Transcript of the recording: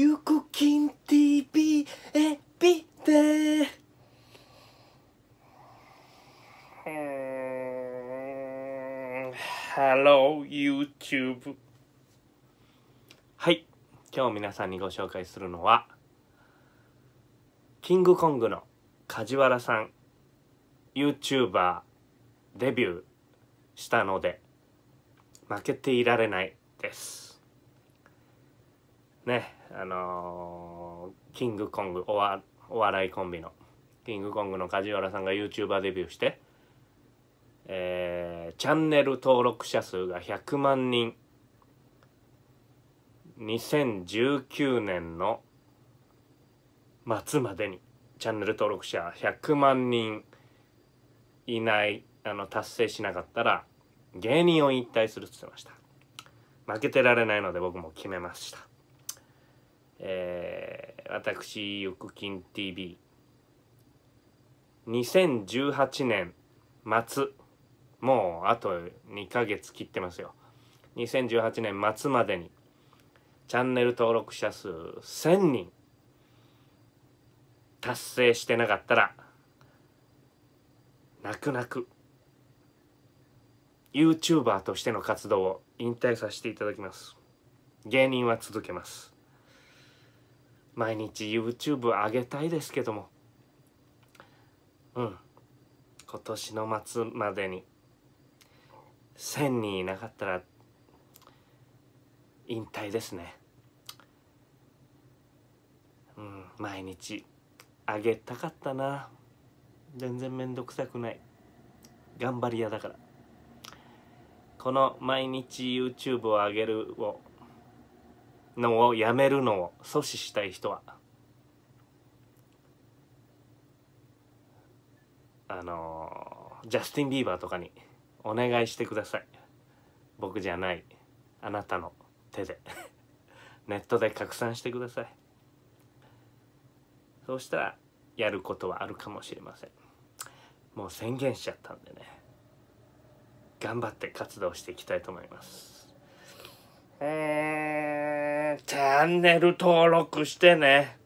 ゆくきん TV エビーハロー YouTube はい今日皆さんにご紹介するのはキングコングの梶原さん YouTuber デビューしたので負けていられないですねあのー、キングコングおわお笑いコンビのキングコングの梶原さんが YouTuber デビューして、えー、チャンネル登録者数が100万人2019年の末までにチャンネル登録者100万人いないあの達成しなかったら芸人を引退するって言ってました負けてられないので僕も決めましたえー、私ゆくきん TV2018 年末もうあと2ヶ月切ってますよ2018年末までにチャンネル登録者数1000人達成してなかったら泣く泣く YouTuber としての活動を引退させていただきます芸人は続けます毎日 YouTube 上げたいですけどもうん今年の末までに1000人いなかったら引退ですねうん毎日あげたかったな全然めんどくさくない頑張り屋だからこの毎日 YouTube を上げるをのをやめるのを阻止したい人はあのジャスティン・ビーバーとかにお願いしてください僕じゃないあなたの手で ネットで拡散してくださいそうしたらやることはあるかもしれませんもう宣言しちゃったんでね頑張って活動していきたいと思いますャンネル登録してね。